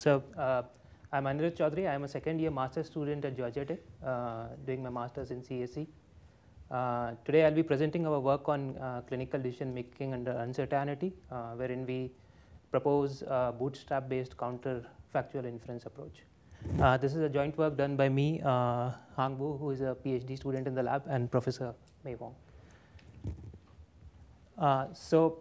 So uh, I'm Anirudh Chaudhary. I'm a second year master's student at Georgia Tech, uh, doing my master's in CSE. Uh, today I'll be presenting our work on uh, clinical decision making under uncertainty, uh, wherein we propose a bootstrap-based counterfactual inference approach. Uh, this is a joint work done by me, uh, Hang who is a PhD student in the lab, and Professor Mei Wong. so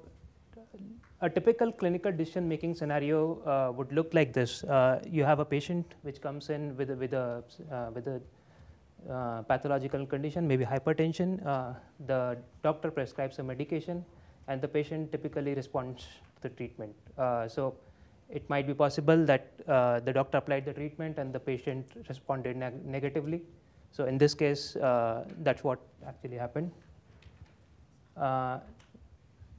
a typical clinical decision making scenario uh, would look like this. Uh, you have a patient which comes in with a, with a, uh, with a uh, pathological condition, maybe hypertension. Uh, the doctor prescribes a medication, and the patient typically responds to the treatment. Uh, so it might be possible that the doctor applied the treatment and the patient responded neg negatively. So in this case, that's what actually happened.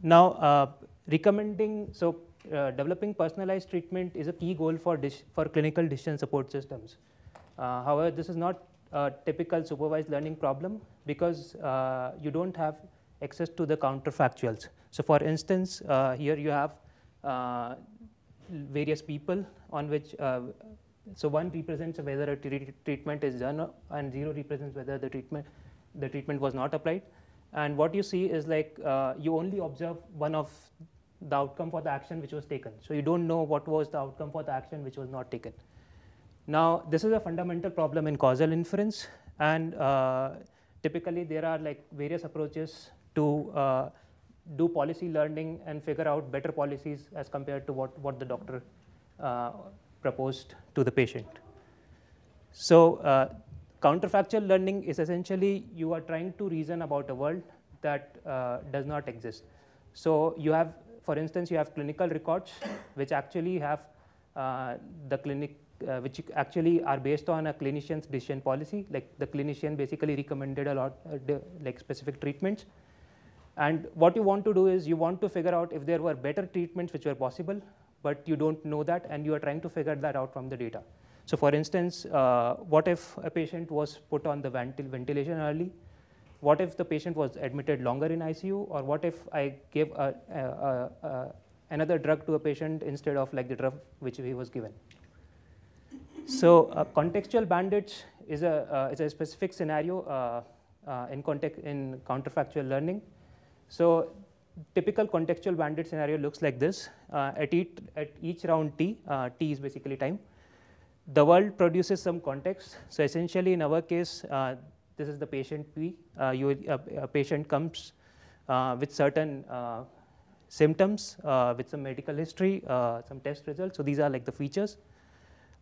now, recommending, so uh, developing personalized treatment is a key goal for, for clinical decision support systems. Uh, however, this is not a typical supervised learning problem because uh, you don't have access to the counterfactuals. So for instance, uh, here you have uh, various people on which, uh, so one represents whether a treatment is done and zero represents whether the treatment, the treatment was not applied. And what you see is like you only observe one of the outcome for the action which was taken. So you don't know what was the outcome for the action which was not taken. Now, this is a fundamental problem in causal inference, and uh, typically there are like various approaches to uh, do policy learning and figure out better policies as compared to what, what the doctor uh, proposed to the patient. So uh, counterfactual learning is essentially you are trying to reason about a world that uh, does not exist. So you have for instance, you have clinical records, which actually have uh, the clinic, uh, which actually are based on a clinician's decision policy. Like the clinician basically recommended a lot, uh, like specific treatments. And what you want to do is you want to figure out if there were better treatments which were possible, but you don't know that, and you are trying to figure that out from the data. So, for instance, uh, what if a patient was put on the ventil ventilation early? what if the patient was admitted longer in ICU or what if I gave a, a, a, another drug to a patient instead of like the drug which he was given. So a contextual bandage is a, uh, is a specific scenario uh, uh in, context, in counterfactual learning. So typical contextual bandit scenario looks like this. Uh, at, each, at each round T, uh, T is basically time, the world produces some context. So essentially in our case, this is the patient P. Uh, you, a, uh, uh, patient comes uh, with certain symptoms, with some medical history, some test results. So these are like the features.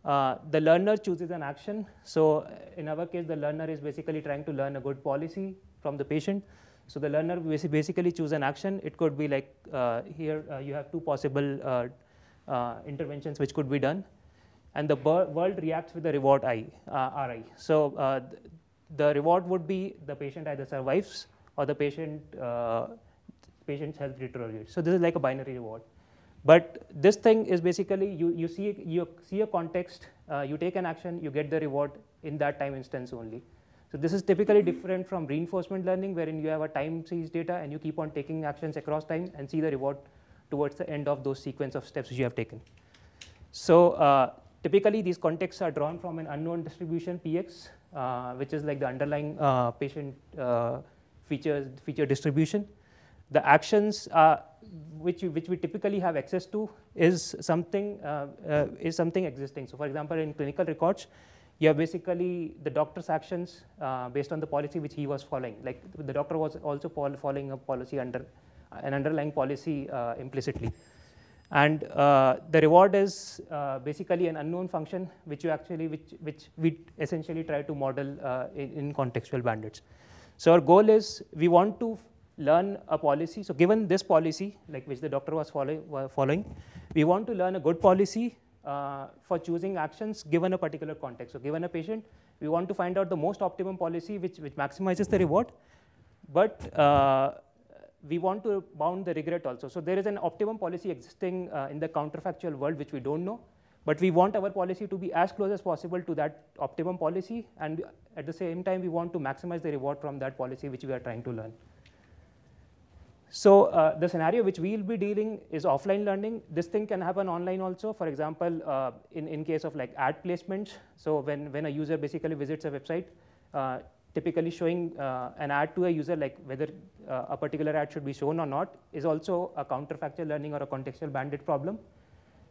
the learner chooses an action. So in our case, the learner is basically trying to learn a good policy from the patient. So the learner basically chooses an action. It could be like uh, here uh, you have two possible uh, interventions which could be done. And the world reacts with the reward I, RI. So the reward would be the patient either survives or the patient uh, patient's health deteriorates. So this is like a binary reward. But this thing is basically you, you see you see a context, uh, you take an action, you get the reward in that time instance only. So this is typically different from reinforcement learning, wherein you have a time series data and you keep on taking actions across time and see the reward towards the end of those sequence of steps you have taken. So uh, typically these contexts are drawn from an unknown distribution px uh, which is like the underlying uh, patient uh, features, feature distribution. The actions uh, which, you, which we typically have access to is something, uh, uh, is something existing. So for example, in clinical records, you have basically the doctor's actions based on the policy which he was following. Like the doctor was also following a policy under, an underlying policy implicitly. And uh, the reward is uh, basically an unknown function, which you actually, which, which we essentially try to model uh, in, in, contextual bandits. So our goal is we want to learn a policy. So given this policy, like which the doctor was follow following, we want to learn a good policy uh, for choosing actions given a particular context. So given a patient, we want to find out the most optimum policy which, which maximizes the reward. But uh, we want to bound the regret also. So there is an optimum policy existing uh, in the counterfactual world which we don't know, but we want our policy to be as close as possible to that optimum policy, and at the same time we want to maximize the reward from that policy which we are trying to learn. So uh, the scenario which we'll be dealing is offline learning. This thing can happen online also. For example, uh, in, in case of like ad placements, so when, when a user basically visits a website, uh, typically showing uh, an ad to a user, like whether uh, a particular ad should be shown or not, is also a counterfactual learning or a contextual bandit problem.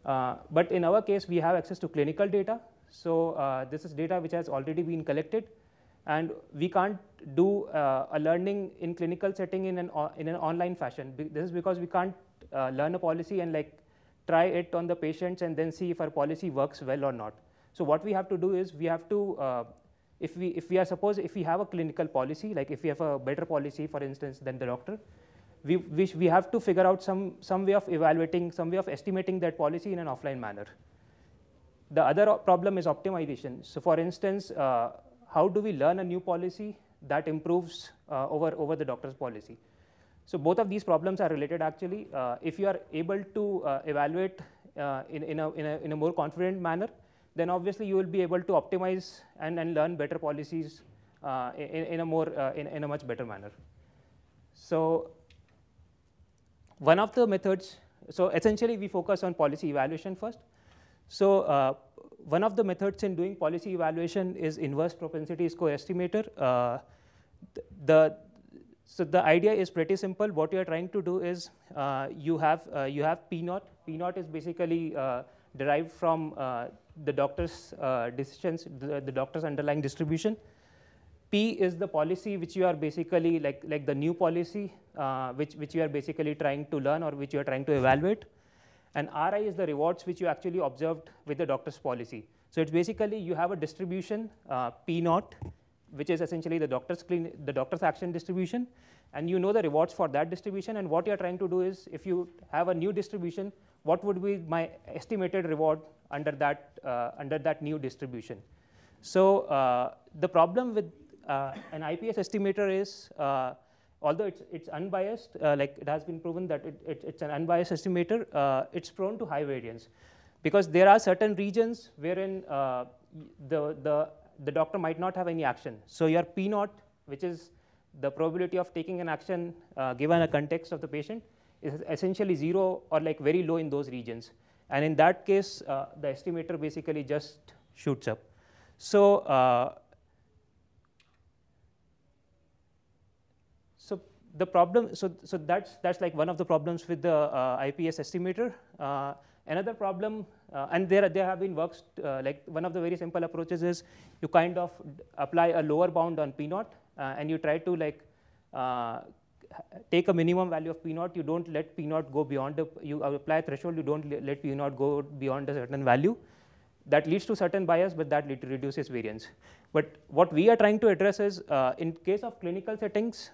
Uh, but in our case, we have access to clinical data. So uh, this is data which has already been collected. And we can't do uh, a learning in clinical setting in an, uh, in an online fashion. This is because we can't learn a policy and like try it on the patients and then see if our policy works well or not. So what we have to do is we have to if we if we are suppose if we have a clinical policy like if we have a better policy for instance than the doctor we we, we have to figure out some some way of evaluating some way of estimating that policy in an offline manner the other problem is optimization so for instance uh, how do we learn a new policy that improves uh, over over the doctor's policy so both of these problems are related actually uh, if you are able to uh, evaluate uh, in, in, a, in, a, in a more confident manner then obviously you will be able to optimize and, and learn better policies uh, in, in, a more uh, in, in a much better manner. So one of the methods, so essentially we focus on policy evaluation first. So uh, one of the methods in doing policy evaluation is inverse propensity score estimator. Uh, the so the idea is pretty simple. What you are trying to do is uh, you have uh, you have P naught. P naught is basically derived from the doctor's uh, decisions, the, the, doctor's underlying distribution. P is the policy which you are basically like like the new policy uh, which which you are basically trying to learn or which you are trying to evaluate, and RI is the rewards which you actually observed with the doctor's policy. So it's basically you have a distribution uh, P naught which is essentially the doctor's, clean, the doctor's action distribution. And you know the rewards for that distribution. And what you're trying to do is if you have a new distribution, what would be my estimated reward under that, uh, under that new distribution? So uh, the problem with uh, an IPS estimator is, uh, although it's, it's unbiased, uh, like it has been proven that it, it, it's an unbiased estimator, uh, it's prone to high variance because there are certain regions wherein the, the the doctor might not have any action. So your P naught, which is the probability of taking an action uh, given a context of the patient, is essentially zero or like very low in those regions. And in that case, uh, the estimator basically just shoots up. So, uh, so the problem, so, so that's, that's like one of the problems with the uh, IPS estimator. Uh, another problem uh, and there, there have been works, uh, like one of the very simple approaches is you kind of apply a lower bound on P naught, uh, and you try to like uh, take a minimum value of P naught. You don't let P naught go beyond, a. you apply a threshold, you don't let P naught go beyond a certain value. That leads to certain bias, but that reduces variance. But what we are trying to address is, uh, in case of clinical settings,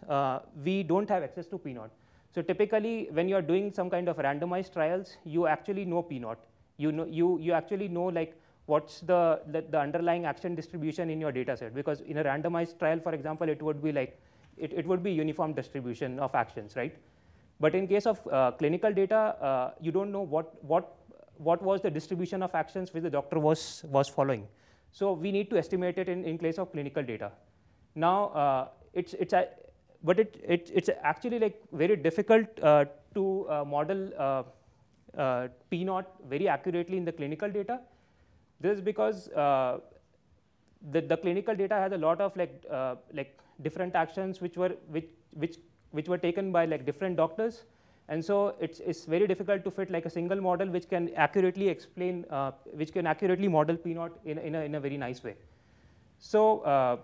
we don't have access to P naught. So typically, when you are doing some kind of randomized trials, you actually know P naught. You know, you you actually know like what's the, the, the underlying action distribution in your data set because in a randomized trial for example it would be like it, it would be uniform distribution of actions right but in case of uh, clinical data uh, you don't know what what what was the distribution of actions which the doctor was was following so we need to estimate it in, in case of clinical data now uh, it's it's a, but it, it it's actually like very difficult uh, to uh, model uh, uh, P naught very accurately in the clinical data. This is because uh, the, the clinical data has a lot of like uh, like different actions which were which which which were taken by like different doctors, and so it's it's very difficult to fit like a single model which can accurately explain uh, which can accurately model P naught in in a, in a very nice way. So uh,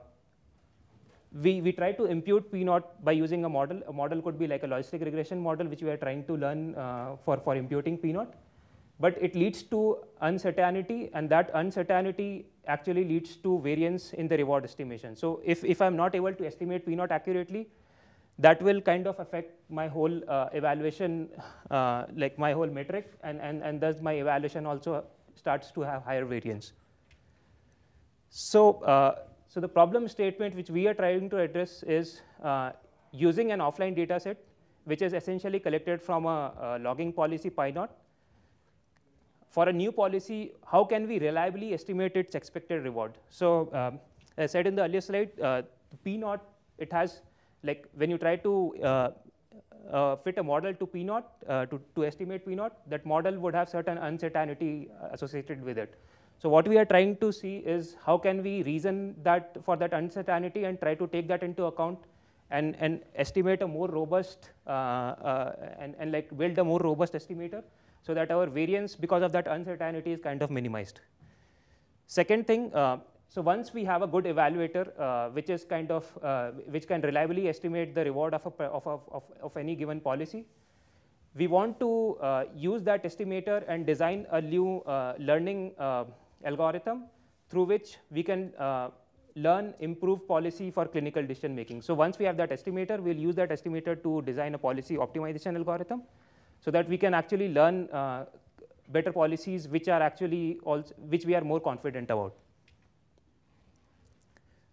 we, we try to impute P naught by using a model. A model could be like a logistic regression model, which we are trying to learn uh, for, for imputing P naught. But it leads to uncertainty, and that uncertainty actually leads to variance in the reward estimation. So if, if I'm not able to estimate P naught accurately, that will kind of affect my whole uh, evaluation, uh, like my whole metric, and, and, and thus my evaluation also starts to have higher variance. So uh, so the problem statement which we are trying to address is uh, using an offline data set, which is essentially collected from a, a logging policy PyNot. For a new policy, how can we reliably estimate its expected reward? So um, as I said in the earlier slide, uh, PNOT, it has, like when you try to uh, uh, fit a model to PNOT, uh, to, to estimate PNOT, that model would have certain uncertainty uh, associated with it. So what we are trying to see is how can we reason that for that uncertainty and try to take that into account and, and estimate a more robust uh, uh, and, and like build a more robust estimator so that our variance because of that uncertainty is kind of minimized. Second thing, uh, so once we have a good evaluator uh, which is kind of, uh, which can reliably estimate the reward of, a, of, of, of any given policy, we want to uh, use that estimator and design a new learning algorithm through which we can uh, learn improve policy for clinical decision making. So once we have that estimator, we'll use that estimator to design a policy optimization algorithm so that we can actually learn uh, better policies which are actually also, which we are more confident about.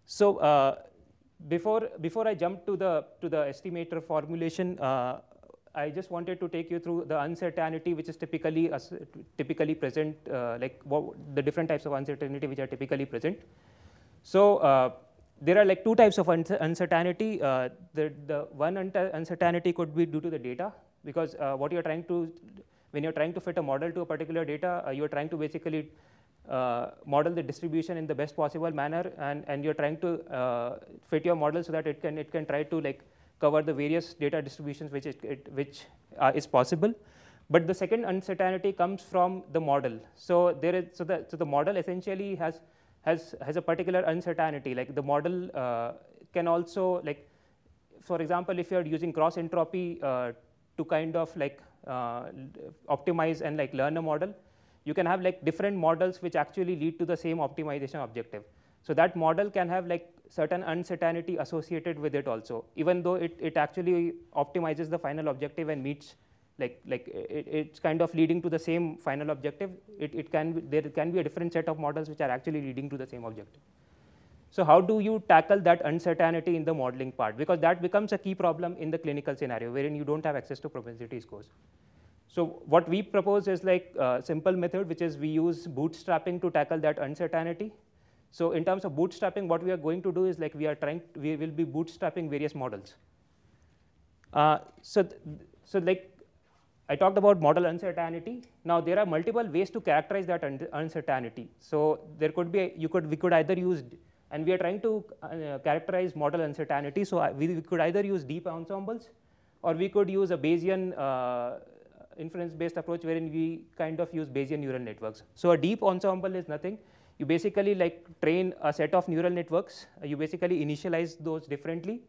So uh, before, before I jump to the, to the estimator formulation, uh, I just wanted to take you through the uncertainty which is typically uh, typically present, uh, like what, the different types of uncertainty which are typically present. So uh, there are like two types of un uncertainty. Uh, the, the one un uncertainty could be due to the data because uh, what you're trying to, when you're trying to fit a model to a particular data, uh, you're trying to basically model the distribution in the best possible manner and, and you're trying to fit your model so that it can, it can try to like cover the various data distributions which, it, it, which uh, is possible. But the second uncertainty comes from the model. So there is so the so the model essentially has has has a particular uncertainty. Like the model uh, can also like, for example, if you are using cross entropy uh, to kind of like uh, optimize and like learn a model, you can have like different models which actually lead to the same optimization objective. So that model can have like certain uncertainty associated with it also, even though it, it actually optimizes the final objective and meets like, like it, it's kind of leading to the same final objective. It, it can be, there can be a different set of models which are actually leading to the same objective. So how do you tackle that uncertainty in the modeling part? Because that becomes a key problem in the clinical scenario wherein you don't have access to propensity scores. So what we propose is like a simple method, which is we use bootstrapping to tackle that uncertainty. So in terms of bootstrapping, what we are going to do is like we are trying, we will be bootstrapping various models. Uh, so, so like I talked about model uncertainty. Now there are multiple ways to characterize that un uncertainty. So there could be, you could, we could either use, and we are trying to uh, characterize model uncertainty. So I, we, we, could either use deep ensembles, or we could use a Bayesian uh, inference-based approach wherein we kind of use Bayesian neural networks. So a deep ensemble is nothing you basically like train a set of neural networks. Uh, you basically initialize those differently.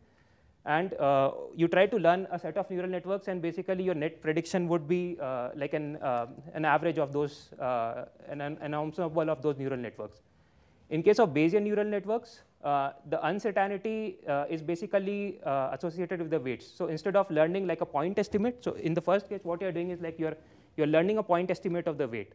And uh, you try to learn a set of neural networks, and basically your net prediction would be uh, like an, uh, an average of those, uh, an, an ensemble of those neural networks. In case of Bayesian neural networks, uh, the uncertainty is basically associated with the weights. So instead of learning like a point estimate, so in the first case, what you're doing is like you're, you're learning a point estimate of the weight.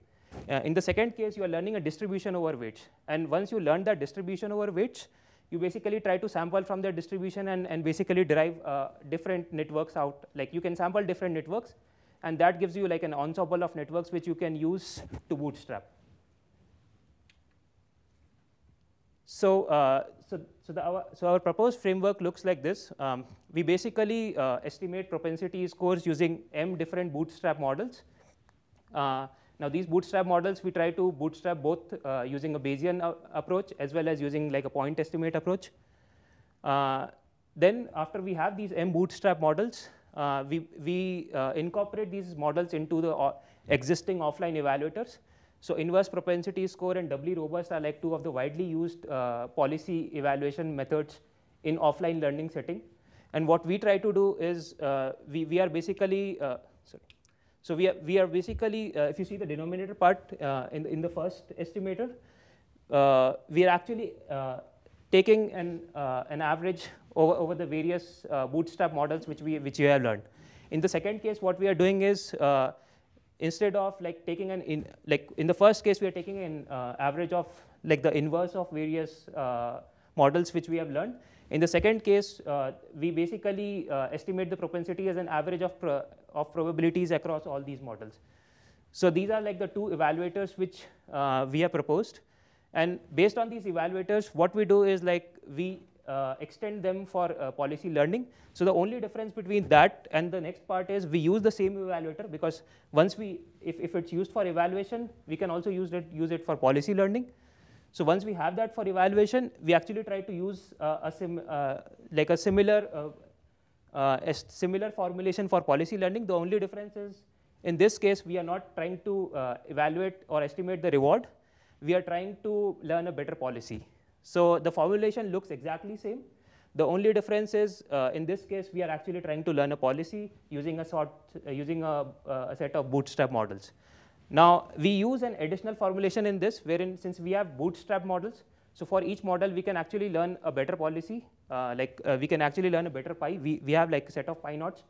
Uh, in the second case, you are learning a distribution over which, And once you learn that distribution over which, you basically try to sample from that distribution and, and basically derive uh, different networks out. Like you can sample different networks, and that gives you like an ensemble of networks which you can use to bootstrap. So, uh, so, so, the, our, so our proposed framework looks like this. Um, we basically uh, estimate propensity scores using m different bootstrap models. Uh, now these bootstrap models, we try to bootstrap both uh, using a Bayesian uh, approach as well as using like a point estimate approach. Uh, then after we have these M bootstrap models, uh, we, we uh, incorporate these models into the uh, existing offline evaluators. So inverse propensity score and doubly robust are like two of the widely used policy evaluation methods in offline learning setting. And what we try to do is we, we are basically, sorry. So we are, we are basically, uh, if you see the denominator part uh, in, the, in the first estimator, uh, we are actually uh, taking an, uh, an average over, over the various uh, bootstrap models which, we, which you have learned. In the second case, what we are doing is instead of like taking an, in, like in the first case, we are taking an average of like the inverse of various models which we have learned. In the second case, we basically estimate the propensity as an average of of probabilities across all these models. So these are like the two evaluators which uh, we have proposed. And based on these evaluators, what we do is like we uh, extend them for uh, policy learning. So the only difference between that and the next part is we use the same evaluator because once we, if, if it's used for evaluation, we can also use it, use it for policy learning. So once we have that for evaluation, we actually try to use uh, a sim, uh, like a similar uh, uh, a similar formulation for policy learning. The only difference is in this case, we are not trying to uh, evaluate or estimate the reward. We are trying to learn a better policy. So the formulation looks exactly same. The only difference is uh, in this case, we are actually trying to learn a policy using a, sort, uh, using a, uh, a set of bootstrap models. Now, we use an additional formulation in this, wherein since we have bootstrap models, so for each model, we can actually learn a better policy uh, like uh, we can actually learn a better pi. We, we have like a set of pi knots.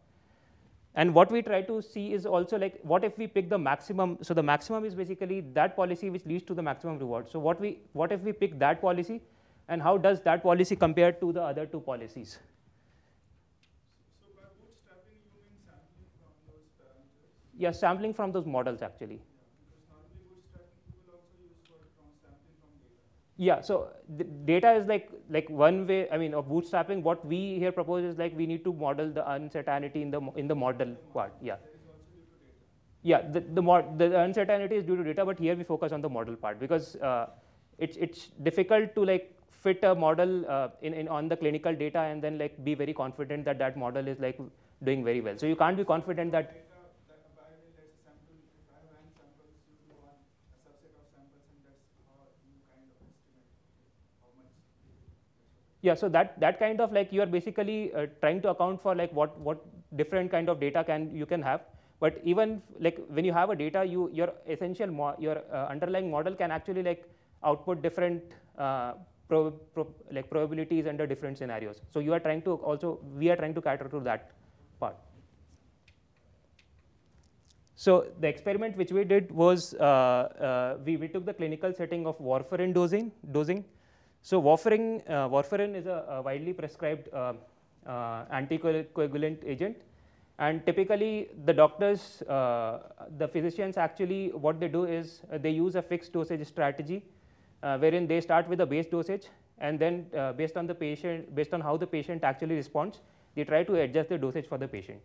And what we try to see is also like, what if we pick the maximum? So the maximum is basically that policy which leads to the maximum reward. So what, we, what if we pick that policy? And how does that policy compare to the other two policies? So, by sampling from those parameters? yeah, sampling from those models actually. Yeah, so data is like like one way. I mean, of bootstrapping, what we here propose is like we need to model the uncertainty in the in the model part. Yeah, yeah. The the, the uncertainty is due to data, but here we focus on the model part because uh, it's it's difficult to like fit a model uh, in, in on the clinical data and then like be very confident that that model is like doing very well. So you can't be confident that Yeah, so that, that kind of like you are basically uh, trying to account for like what, what different kind of data can you can have. But even like when you have a data, you, your essential, your uh, underlying model can actually like output different uh, pro pro like probabilities under different scenarios. So you are trying to also, we are trying to cater to that part. So the experiment which we did was uh, uh, we, we took the clinical setting of warfarin dosing, dosing so warfarin, uh, warfarin is a, a widely prescribed uh, uh, anticoagulant agent. And typically the doctors, uh, the physicians actually what they do is uh, they use a fixed dosage strategy uh, wherein they start with a base dosage and then based on the patient, based on how the patient actually responds, they try to adjust the dosage for the patient.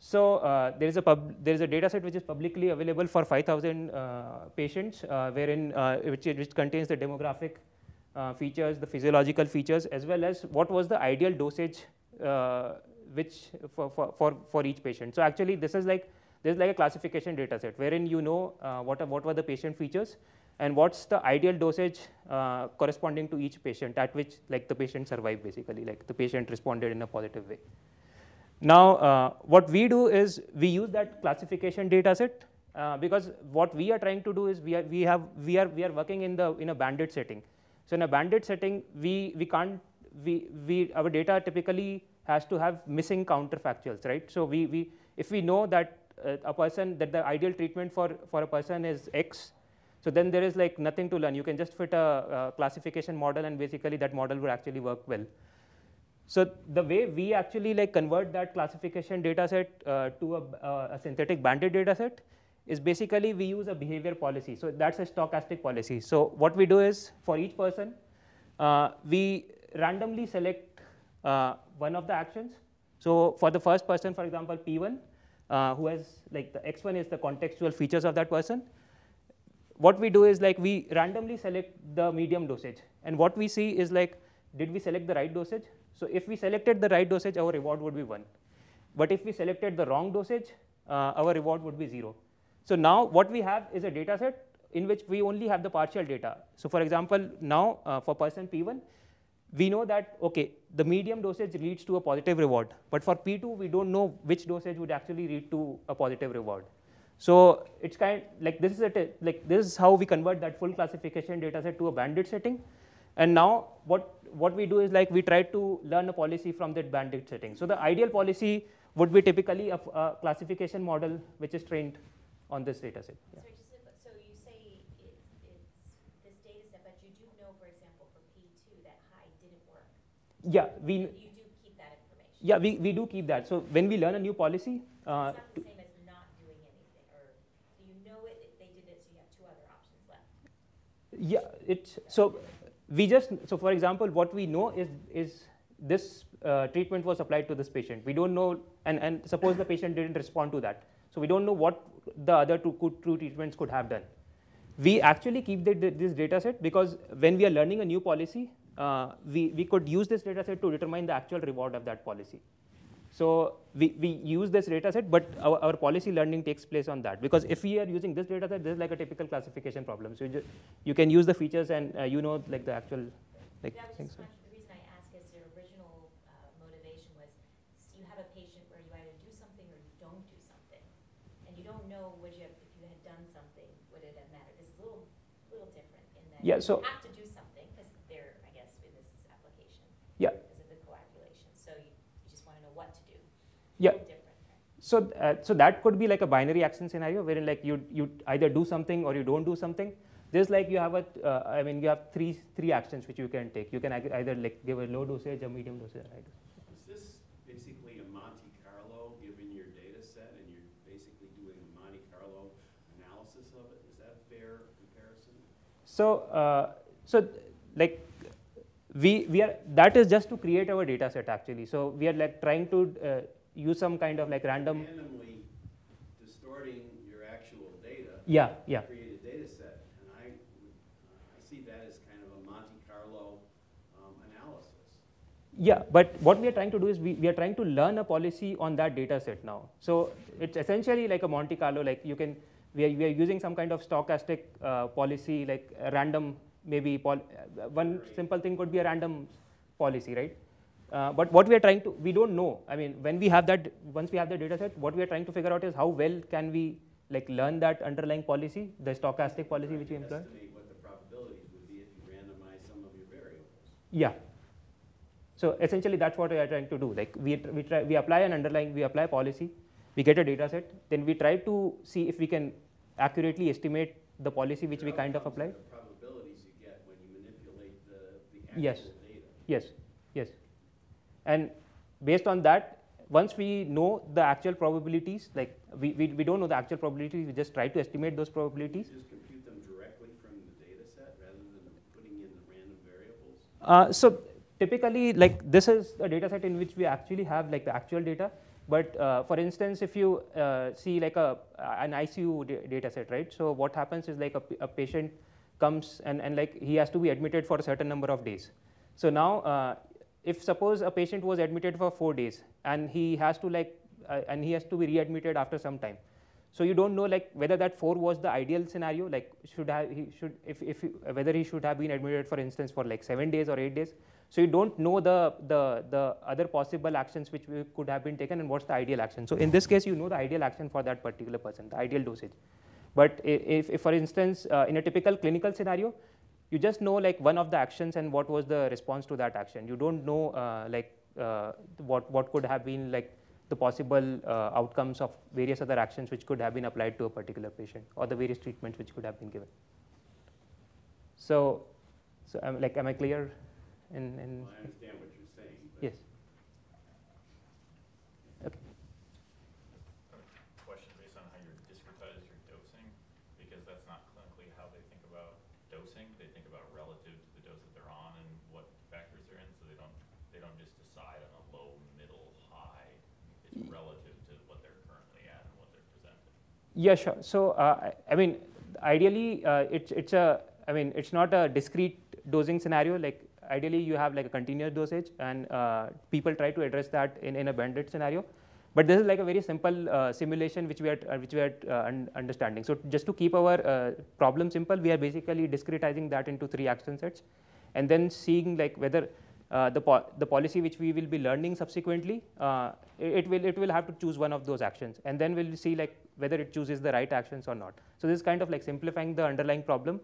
So uh, there is a pub, there is a data set which is publicly available for 5,000 uh, patients, uh, wherein which which contains the demographic uh, features, the physiological features, as well as what was the ideal dosage uh, which for, for, for, for each patient. So actually this is like this is like a classification data set wherein you know uh, what, what were the patient features and what's the ideal dosage uh, corresponding to each patient at which like the patient survived basically like the patient responded in a positive way. Now uh, what we do is we use that classification data set uh, because what we are trying to do is we are, we have we are we are working in the in a bandit setting so in a banded setting, we, we can't, we, we, our data typically has to have missing counterfactuals, right? So we, we, if we know that uh, a person, that the ideal treatment for, for a person is X, so then there is like nothing to learn. You can just fit a, a classification model and basically that model would actually work well. So the way we actually like convert that classification data set uh, to a, uh, a synthetic banded data set is basically we use a behavior policy. So that's a stochastic policy. So what we do is for each person, uh, we randomly select uh, one of the actions. So for the first person, for example, P1, uh, who has like the X1 is the contextual features of that person. What we do is like we randomly select the medium dosage. And what we see is like, did we select the right dosage? So if we selected the right dosage, our reward would be one. But if we selected the wrong dosage, uh, our reward would be zero. So now what we have is a data set in which we only have the partial data. So for example, now uh, for person P1, we know that, okay, the medium dosage leads to a positive reward. But for P2, we don't know which dosage would actually lead to a positive reward. So it's kind like this is like this is how we convert that full classification data set to a bandit setting. And now what, what we do is like we try to learn a policy from that bandit setting. So the ideal policy would be typically a, a classification model which is trained on this data set. Yeah. So, you say it's, this data set, but you do know, for example, for P2 that high didn't work. Yeah, we. You, do keep that information. Yeah, we, we do keep that. So when we learn a new policy. Uh, it's not the same as not doing anything, or so you know it, they did it, so you have two other options left. Yeah, it's so we just so for example, what we know is is this uh, treatment was applied to this patient. We don't know, and, and suppose the patient didn't respond to that. So we don't know what the other two, two treatments could have done. We actually keep the, this data set because when we are learning a new policy, uh, we, we could use this data set to determine the actual reward of that policy. So we, we use this data set, but our, our, policy learning takes place on that. Because if we are using this data set, this is like a typical classification problem. So you, just, you can use the features and uh, you know like the actual like, yeah, things. Yeah, so. Yeah. So Yeah. So, uh, so that could be like a binary action scenario wherein like you, you either do something or you don't do something. Just like you have a, uh, I mean, you have three, three actions which you can take. You can either like give a low dosage, a medium dosage, a high dosage. So, uh, so like we, we are, that is just to create our data set actually. So we are like trying to uh, use some kind of like random. Randomly distorting your actual data. Yeah, yeah. Uh, um, yeah, but what we are trying to do is we, we are trying to learn a policy on that data set now. So it's essentially like a Monte Carlo, like you can, we are, we are using some kind of stochastic uh, policy, like random, maybe uh, one simple thing could be a random policy, right? Uh, but what we are trying to, we don't know. I mean, when we have that, once we have the data set, what we are trying to figure out is how well can we like learn that underlying policy, the stochastic policy which we employ. what the probabilities would be if you randomize some of your variables. Yeah. So essentially, that's what we are trying to do. Like we we try we apply an underlying we apply policy, we get a data set, then we try to see if we can accurately estimate the policy which we kind of apply. Probabilities you get when you manipulate the, the actual yes. data. Yes, yes. And based on that, once we know the actual probabilities, like we, we, we don't know the actual probabilities, we just try to estimate those probabilities. You just compute them directly from the data set rather than putting in the random variables? Uh, so typically, like this is a data set in which we actually have like the actual data. But uh, for instance, if you uh, see like a uh, an ICU dataset, data set, right? So what happens is like a, a patient comes and, and like he has to be admitted for a certain number of days. So now, uh, if suppose a patient was admitted for four days and he has to like uh, and he has to be readmitted after some time. So you don't know like whether that four was the ideal scenario, like should have, he should if if whether he should have been admitted for instance for like seven days or eight days. So you don't know the, the, the other possible actions which could have been taken and what's the ideal action. So in this case, you know the ideal action for that particular person, the ideal dosage. But if, if for instance, uh, in a typical clinical scenario, you just know like one of the actions and what was the response to that action. You don't know uh, like uh, what, what could have been like the possible uh, outcomes of various other actions which could have been applied to a particular patient or the various treatments which could have been given. So, so um, like, am I clear? in, I understand what you're saying. yes. Okay. Question based on how you discretize your dosing, because that's not clinically how they think about dosing. They think about relative to the dose that they're on and what factors they're in, so they don't they don't just decide on a low, middle, high. It's relative to what they're currently at and what they're presenting. Yeah, sure. So uh, I mean, ideally, uh, it's it's a I mean, it's not a discrete dosing scenario. Like ideally you have like a continuous dosage and uh, people try to address that in, in a bandit scenario. But this is like a very simple uh, simulation which we are, uh, which we are uh, un understanding. So just to keep our uh, problem simple, we are basically discretizing that into three action sets and then seeing like whether the, po the policy which we will be learning subsequently, it, will, it will have to choose one of those actions and then we'll see like whether it chooses the right actions or not. So this is kind of like simplifying the underlying problem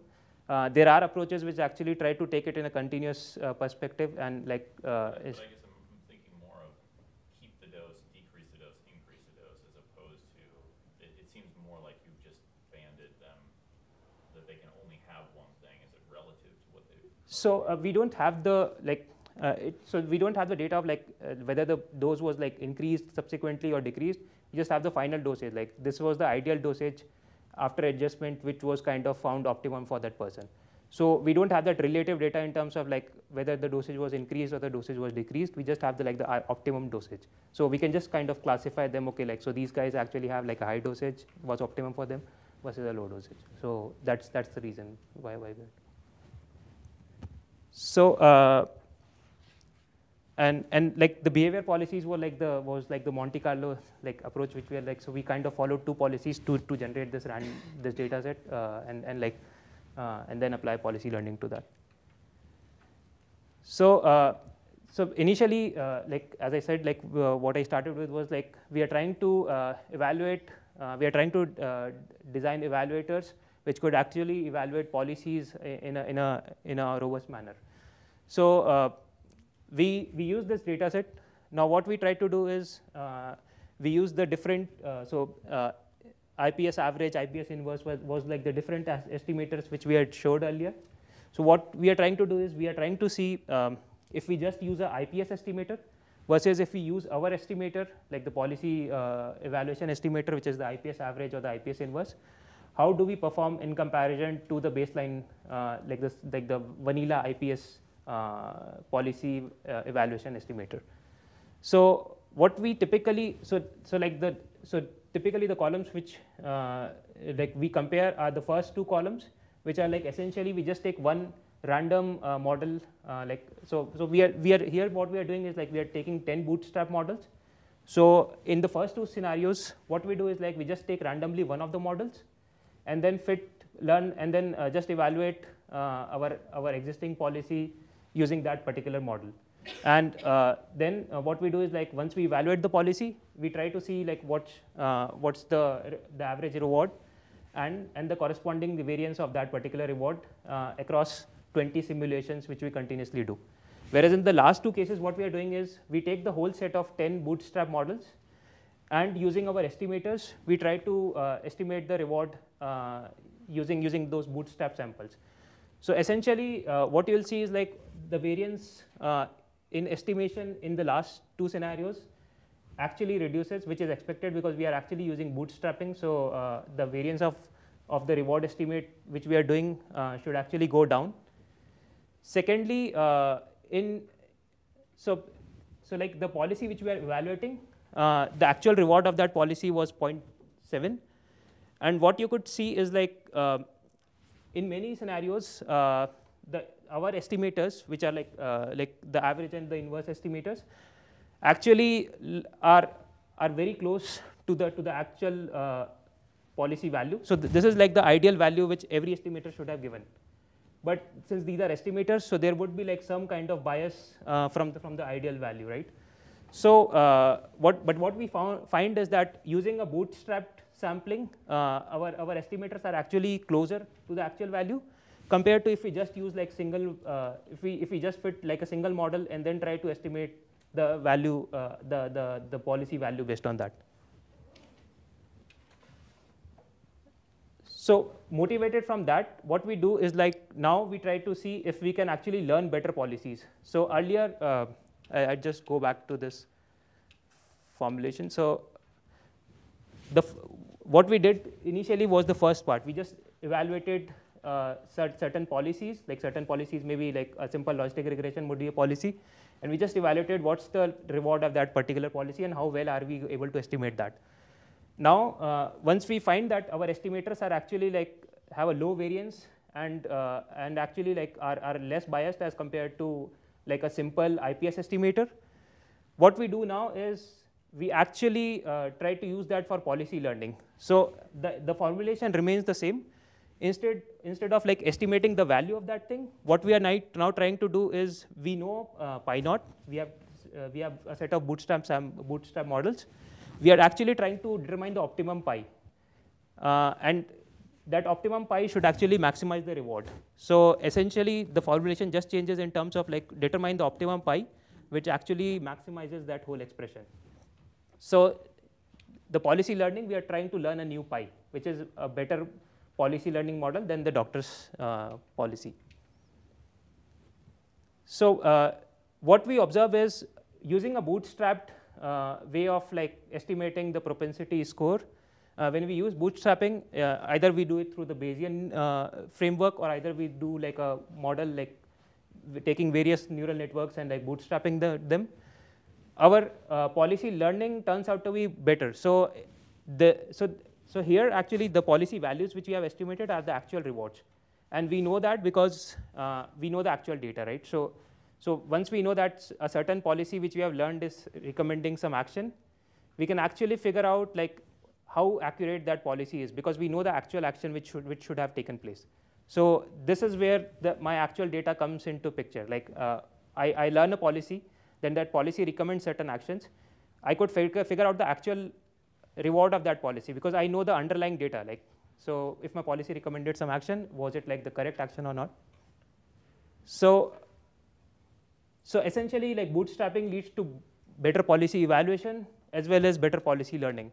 uh, there are approaches which actually try to take it in a continuous uh, perspective and like. Uh, I guess I'm thinking more of keep the dose, decrease the dose, increase the dose, as opposed to it, seems more like you've just banded them that they can only have one thing. Is it relative to what they? So we don't have the like. so we don't have the data of like whether the dose was like increased subsequently or decreased. We just have the final dosage. Like this was the ideal dosage after adjustment which was kind of found optimum for that person. So we don't have that relative data in terms of like whether the dosage was increased or the dosage was decreased. We just have the like the uh, optimum dosage. So we can just kind of classify them. Okay, like so these guys actually have like a high dosage was optimum for them versus a low dosage. So that's that's the reason why why. That. So. Uh, and and like the behavior policies were like the was like the Monte Carlo like approach which we are like so we kind of followed two policies to to generate this ran this data set uh, and and like uh, and then apply policy learning to that. So uh, so initially uh, like as I said like uh, what I started with was like we are trying to uh, evaluate we are trying to design evaluators which could actually evaluate policies in a in a in a robust manner. So we, we use this data set. Now what we try to do is uh, we use the different, uh, so uh, IPS average, IPS inverse was, was like the different estimators which we had showed earlier. So what we are trying to do is we are trying to see um, if we just use a IPS estimator versus if we use our estimator, like the policy uh, evaluation estimator, which is the IPS average or the IPS inverse, how do we perform in comparison to the baseline, uh, like this, like the vanilla IPS uh, policy uh, evaluation estimator. So what we typically, so, so like the, so typically the columns which uh, like we compare are the first two columns, which are like essentially we just take one random uh, model uh, like so so we are we are here what we are doing is like we are taking 10 bootstrap models so in the first two scenarios what we do is like we just take randomly one of the models and then fit learn and then uh, just evaluate our our existing policy using that particular model. And uh, then uh, what we do is like once we evaluate the policy, we try to see like what, uh, what's the, the average reward and, and the corresponding the variance of that particular reward uh, across 20 simulations which we continuously do. Whereas in the last two cases, what we are doing is we take the whole set of 10 bootstrap models and using our estimators, we try to uh, estimate the reward uh, using, using those bootstrap samples. So essentially, what you'll see is like the variance uh, in estimation in the last two scenarios actually reduces, which is expected because we are actually using bootstrapping. So uh, the variance of, of the reward estimate which we are doing uh, should actually go down. Secondly, uh, in so, so like the policy which we are evaluating, uh, the actual reward of that policy was 0.7. And what you could see is like uh, in many scenarios, the our estimators, which are like, uh, like the average and the inverse estimators, actually are, are very close to the, to the actual uh, policy value. So th this is like the ideal value which every estimator should have given. But since these are estimators, so there would be like some kind of bias uh, from, the, from the ideal value, right? So uh, what, but what we found, find is that using a bootstrapped sampling, uh, our, our estimators are actually closer to the actual value compared to if we just use like single, uh, if, we, if we just fit like a single model and then try to estimate the value, uh, the, the, the policy value based on that. So motivated from that, what we do is like now we try to see if we can actually learn better policies. So earlier, uh, I, I, just go back to this formulation. So the what we did initially was the first part. We just evaluated uh, certain policies, like certain policies maybe like a simple logistic regression would be a policy, and we just evaluated what's the reward of that particular policy and how well are we able to estimate that. Now, uh, once we find that our estimators are actually like have a low variance and uh, and actually like are, are less biased as compared to like a simple IPS estimator, what we do now is we actually uh, try to use that for policy learning. So the, the formulation remains the same. Instead, instead of like estimating the value of that thing, what we are now trying to do is we know uh, pi naught. We have uh, we have a set of bootstrap sam bootstrap models. We are actually trying to determine the optimum pi, uh, and that optimum pi should actually maximize the reward. So essentially, the formulation just changes in terms of like determine the optimum pi, which actually maximizes that whole expression. So the policy learning, we are trying to learn a new pi, which is a better policy learning model than the doctor's uh, policy. So uh, what we observe is using a bootstrapped uh, way of like estimating the propensity score, uh, when we use bootstrapping, uh, either we do it through the Bayesian uh, framework or either we do like a model like taking various neural networks and like bootstrapping the, them. Our policy learning turns out to be better. So the so so here actually the policy values which we have estimated are the actual rewards. And we know that because uh, we know the actual data, right? So, so once we know that a certain policy which we have learned is recommending some action, we can actually figure out like how accurate that policy is because we know the actual action which should, which should have taken place. So this is where the, my actual data comes into picture. Like uh, I, I learn a policy, then that policy recommends certain actions. I could figure, figure out the actual reward of that policy because I know the underlying data. Like, so if my policy recommended some action, was it like the correct action or not? So, so essentially, like bootstrapping leads to better policy evaluation as well as better policy learning.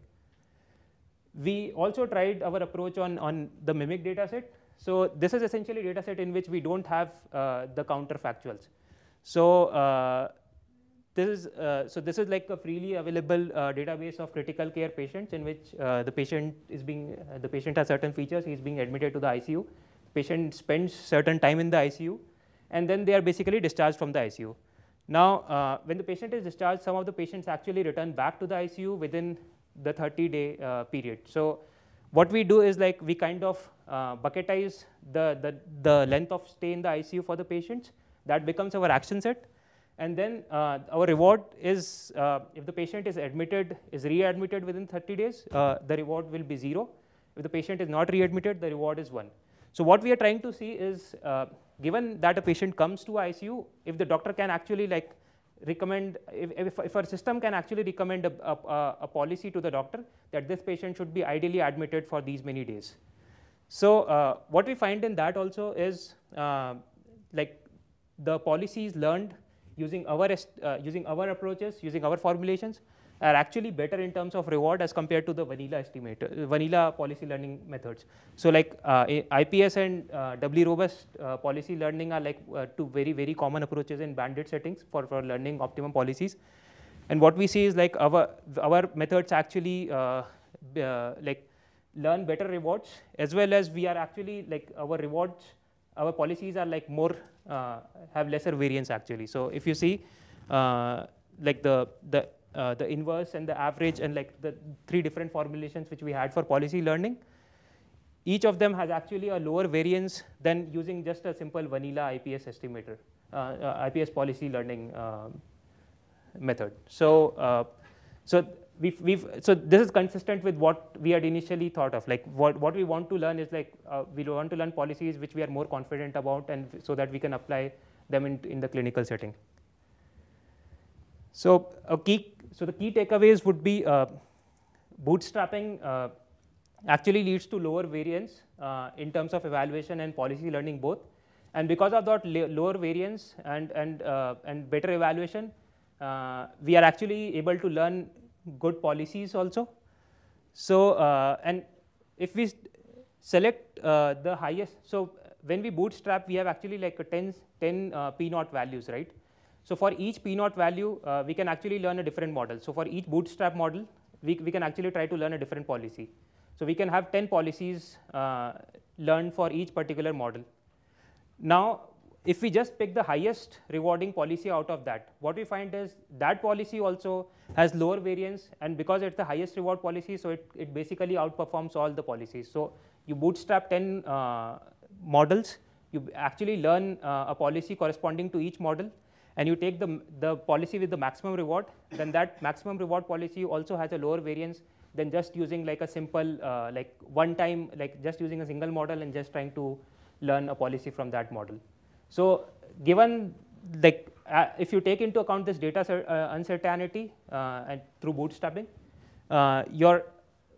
We also tried our approach on, on the mimic dataset. So this is essentially a dataset in which we don't have uh, the counterfactuals. So uh, this is, uh, so this is like a freely available uh, database of critical care patients in which uh, the patient is being, uh, the patient has certain features, He is being admitted to the ICU, patient spends certain time in the ICU, and then they are basically discharged from the ICU. Now, uh, when the patient is discharged, some of the patients actually return back to the ICU within the 30 day uh, period. So what we do is like we kind of bucketize the, the, the length of stay in the ICU for the patients. That becomes our action set. And then uh, our reward is, uh, if the patient is admitted, is readmitted within 30 days, uh, the reward will be zero. If the patient is not readmitted, the reward is one. So what we are trying to see is, uh, given that a patient comes to ICU, if the doctor can actually like recommend, if, if, if our system can actually recommend a, a, a, policy to the doctor that this patient should be ideally admitted for these many days. So uh, what we find in that also is uh, like the policies learned using our, uh, using our approaches, using our formulations, are actually better in terms of reward as compared to the vanilla estimator, vanilla policy learning methods. So like uh, IPS and uh, doubly robust uh, policy learning are like uh, two very, very common approaches in bandit settings for, for learning optimum policies. And what we see is like our, our methods actually uh, uh, like learn better rewards as well as we are actually like our rewards, our policies are like more uh, have lesser variance actually. So if you see uh, like the, the, uh, the inverse and the average and like the three different formulations which we had for policy learning, each of them has actually a lower variance than using just a simple vanilla IPS estimator, uh, uh, IPS policy learning uh, method. So, so we've, we've, so this is consistent with what we had initially thought of. Like what, what we want to learn is like uh, we want to learn policies which we are more confident about and so that we can apply them in, in the clinical setting. So a key, so the key takeaways would be uh, bootstrapping uh, actually leads to lower variance uh, in terms of evaluation and policy learning both. And because of that lower variance and, and, uh, and better evaluation, uh, we are actually able to learn good policies also. So, uh, and if we select uh, the highest, so when we bootstrap, we have actually like a 10, 10 uh, P naught values, right? So for each P naught value, uh, we can actually learn a different model. So for each bootstrap model, we, we can actually try to learn a different policy. So we can have 10 policies uh, learned for each particular model. Now, if we just pick the highest rewarding policy out of that, what we find is that policy also has lower variance and because it's the highest reward policy, so it, it basically outperforms all the policies. So you bootstrap 10 uh, models, you actually learn uh, a policy corresponding to each model and you take the, the policy with the maximum reward, then that maximum reward policy also has a lower variance than just using like a simple, uh, like one time, like just using a single model and just trying to learn a policy from that model. So given like uh, if you take into account this data uh, uncertainty uh, and through bootstrapping, uh, your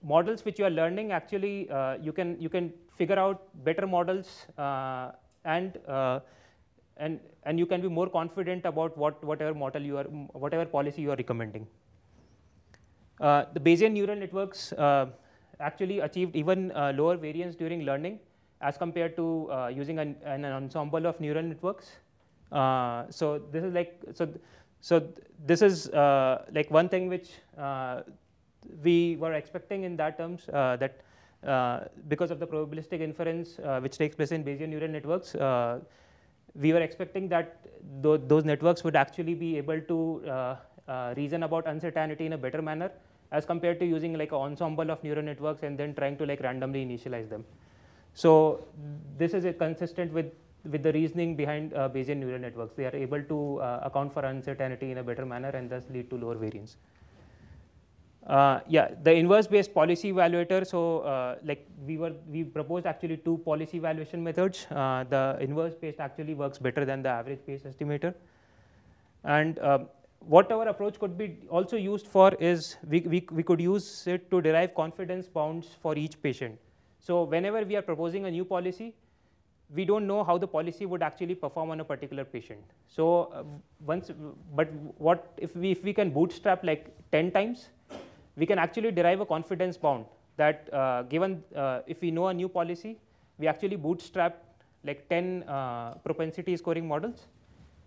models which you are learning actually uh, you can you can figure out better models and and and you can be more confident about what whatever model you are whatever policy you are recommending. the Bayesian neural networks actually achieved even lower variance during learning as compared to uh, using an, an, ensemble of neural networks. Uh, so this is like so. So this is uh, like one thing which uh, we were expecting in that terms uh, that uh, because of the probabilistic inference which takes place in Bayesian neural networks, we were expecting that th those networks would actually be able to reason about uncertainty in a better manner as compared to using like an ensemble of neural networks and then trying to like randomly initialize them. So this is consistent with, with the reasoning behind uh, Bayesian neural networks. They are able to uh, account for uncertainty in a better manner and thus lead to lower variance. Uh, yeah, the inverse based policy evaluator. So, uh, like we were, we proposed actually two policy evaluation methods. Uh, the inverse based actually works better than the average based estimator. And uh, what our approach could be also used for is we, we, we could use it to derive confidence bounds for each patient. So whenever we are proposing a new policy, we don't know how the policy would actually perform on a particular patient. So uh, once, but what if we, if we can bootstrap like 10 times, we can actually derive a confidence bound that uh, given uh, if we know a new policy, we actually bootstrap like 10 uh, propensity scoring models,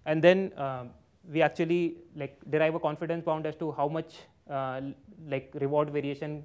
and then uh, we actually like derive a confidence bound as to how much uh, like reward variation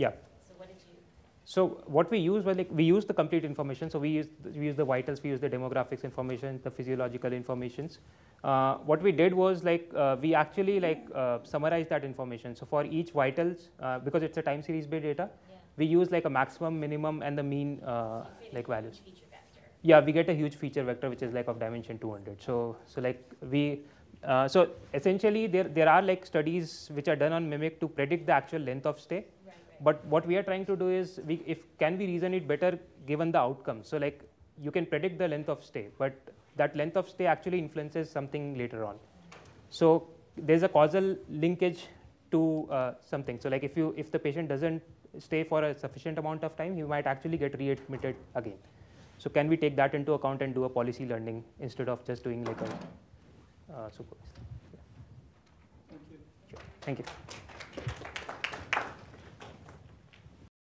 Yeah. So what we use, well, like we use the complete information. So we use we use the vitals, we use the demographics information, the physiological informations. Uh, what we did was like uh, we actually like uh, summarize that information. So for each vitals, uh, because it's a time series based data, yeah. we use like a maximum, minimum, and the mean uh, so like values. Yeah, we get a huge feature vector which is like of dimension 200. So so like we. Uh, so essentially, there, there are like studies which are done on mimic to predict the actual length of stay but what we are trying to do is, we, if can we reason it better given the outcome? So like you can predict the length of stay, but that length of stay actually influences something later on. So there's a causal linkage to uh, something. So like if you if the patient doesn't stay for a sufficient amount of time, he might actually get readmitted again. So can we take that into account and do a policy learning instead of just doing like a uh, supervised? Yeah. Thank you. Sure. Thank you.